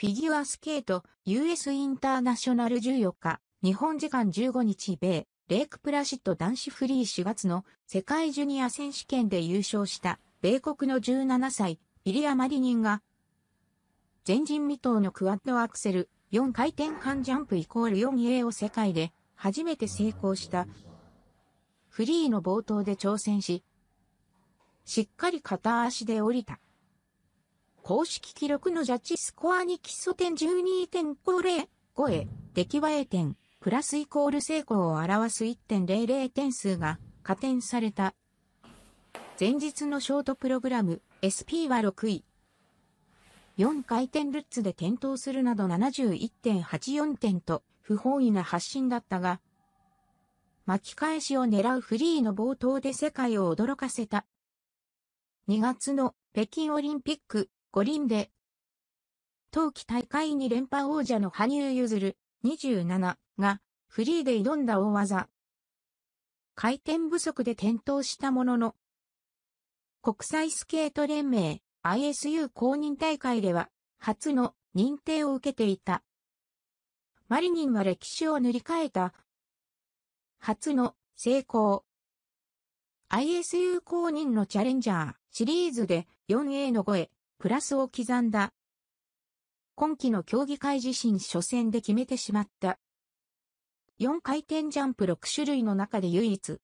フィギュアスケート US インターナショナル14日、日本時間15日米、レイクプラシット男子フリー4月の世界ジュニア選手権で優勝した米国の17歳、イリア・マリニンが、前人未到のクワッドアクセル4回転半ジャンプイコール 4A を世界で初めて成功した。フリーの冒頭で挑戦し、しっかり片足で降りた。公式記録のジャッジスコアに基礎点12.50、5へ、出来栄え点、プラスイコール成功を表す1.00点数が加点された。前日のショートプログラム、SP は6位。4回転ルッツで転倒するなど71.84点と不本意な発進だったが、巻き返しを狙うフリーの冒頭で世界を驚かせた。2月の北京オリンピック五輪で、冬季大会に連覇王者の羽生結弦27がフリーで挑んだ大技。回転不足で転倒したものの、国際スケート連盟 ISU 公認大会では初の認定を受けていた。マリニンは歴史を塗り替えた初の成功。ISU 公認のチャレンジャーシリーズで 4A の5プラスを刻んだ。今季の競技会自身初戦で決めてしまった。4回転ジャンプ6種類の中で唯一。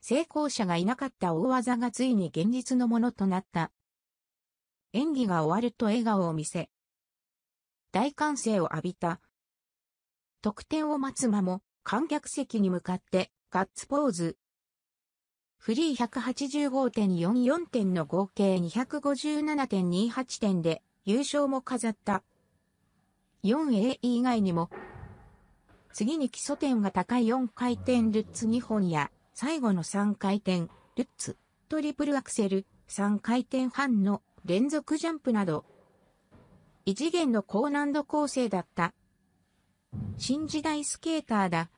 成功者がいなかった大技がついに現実のものとなった。演技が終わると笑顔を見せ、大歓声を浴びた。得点を待つ間も観客席に向かってガッツポーズ。フリー185.44点の合計257.28点で優勝も飾った。4A 以外にも、次に基礎点が高い4回転ルッツ2本や、最後の3回転、ルッツ、トリプルアクセル、3回転半の連続ジャンプなど、異次元の高難度構成だった。新時代スケーターだ。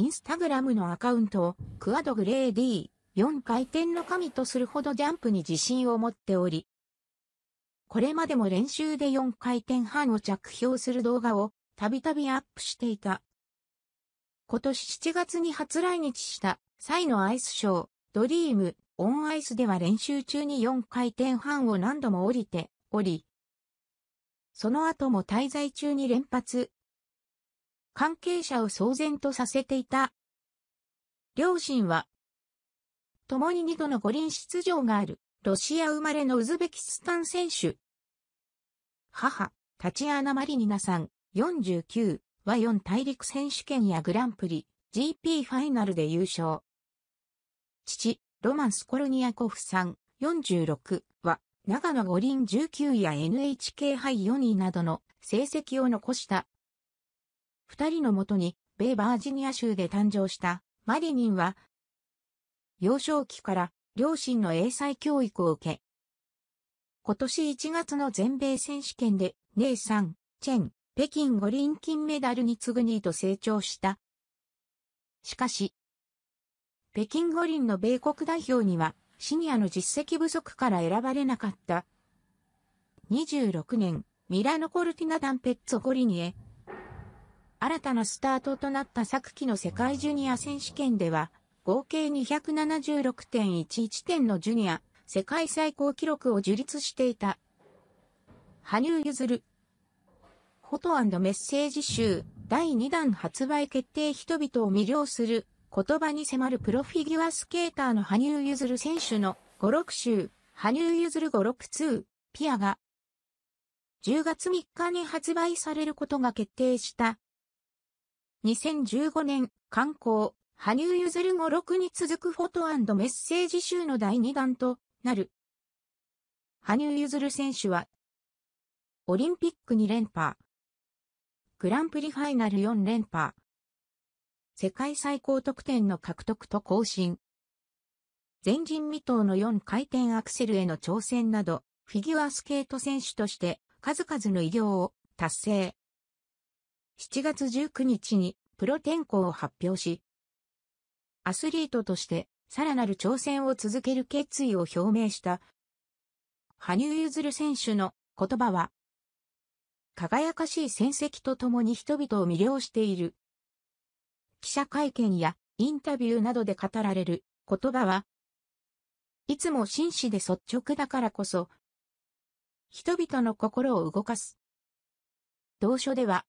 インスタグラムのアカウントをクアドグレー D、4回転の神とするほどジャンプに自信を持っており、これまでも練習で4回転半を着氷する動画をたびたびアップしていた。今年7月に初来日した際のアイスショー、ドリーム、オンアイスでは練習中に4回転半を何度も降りており、その後も滞在中に連発、関係者を騒然とさせていた。両親は、共に2度の五輪出場がある、ロシア生まれのウズベキスタン選手。母、タチアーナ・マリニナさん、49は4大陸選手権やグランプリ、GP ファイナルで優勝。父、ロマン・スコルニアコフさん、46は、長野五輪19や NHK 杯4位などの成績を残した二人のもとに、米バージニア州で誕生したマリニンは、幼少期から両親の英才教育を受け、今年1月の全米選手権で、ネイサン、チェン、北京五輪金メダルに次ぐ2位と成長した。しかし、北京五輪の米国代表には、シニアの実績不足から選ばれなかった。26年、ミラノコルティナダンペッツォ五輪へ新たなスタートとなった昨季の世界ジュニア選手権では、合計276.11点のジュニア、世界最高記録を樹立していた。羽生結弦。フォトメッセージ集、第2弾発売決定人々を魅了する、言葉に迫るプロフィギュアスケーターの羽生結弦選手の5、6集、羽生結弦5、6、2、ピアが、10月3日に発売されることが決定した2015年、観光、羽生結弦語録に続くフォトメッセージ集の第2弾となる。羽生結弦選手は、オリンピック2連覇、グランプリファイナル4連覇、世界最高得点の獲得と更新、前人未到の4回転アクセルへの挑戦など、フィギュアスケート選手として数々の偉業を達成。7月19日にプロ転向を発表し、アスリートとしてさらなる挑戦を続ける決意を表明した、羽生結弦選手の言葉は、輝かしい戦績とともに人々を魅了している。記者会見やインタビューなどで語られる言葉は、いつも真摯で率直だからこそ、人々の心を動かす。同書では、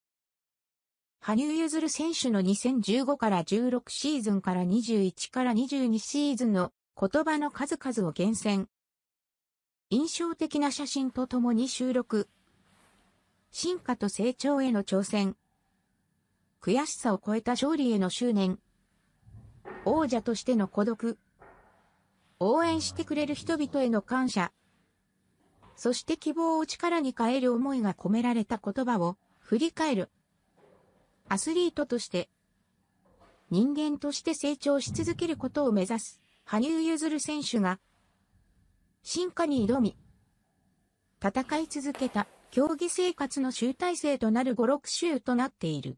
羽生結弦選手の2015から16シーズンから21から22シーズンの言葉の数々を厳選。印象的な写真とともに収録。進化と成長への挑戦。悔しさを超えた勝利への執念。王者としての孤独。応援してくれる人々への感謝。そして希望を力に変える思いが込められた言葉を振り返る。アスリートとして、人間として成長し続けることを目指す、羽生結弦選手が、進化に挑み、戦い続けた競技生活の集大成となる5、6週となっている。